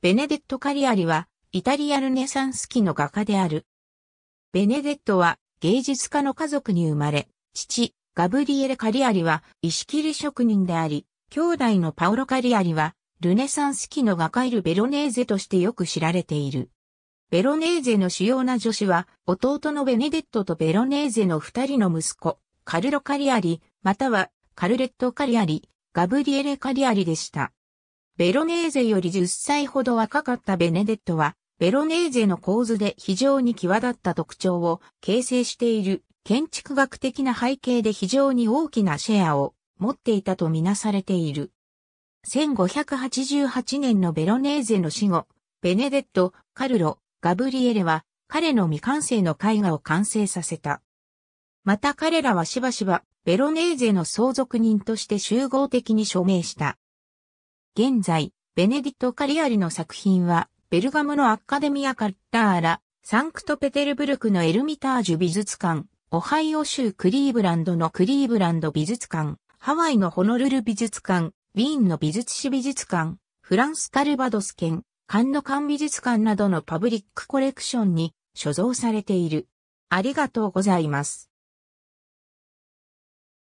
ベネデット・カリアリは、イタリアルネサンス期の画家である。ベネデットは、芸術家の家族に生まれ、父、ガブリエレ・カリアリは、石切り職人であり、兄弟のパオロ・カリアリは、ルネサンス期の画家いるベロネーゼとしてよく知られている。ベロネーゼの主要な女子は、弟のベネデットとベロネーゼの二人の息子、カルロ・カリアリ、または、カルレット・カリアリ、ガブリエレ・カリアリでした。ベロネーゼより10歳ほど若かったベネデットは、ベロネーゼの構図で非常に際立った特徴を形成している建築学的な背景で非常に大きなシェアを持っていたとみなされている。1588年のベロネーゼの死後、ベネデット、カルロ、ガブリエレは彼の未完成の絵画を完成させた。また彼らはしばしばベロネーゼの相続人として集合的に署名した。現在、ベネディット・カリアリの作品は、ベルガムのアッカデミア・カッターラ、サンクトペテルブルクのエルミタージュ美術館、オハイオ州クリーブランドのクリーブランド美術館、ハワイのホノルル美術館、ウィーンの美術史美術館、フランスカルバドス県、カンノカン美術館などのパブリックコレクションに所蔵されている。ありがとうございます。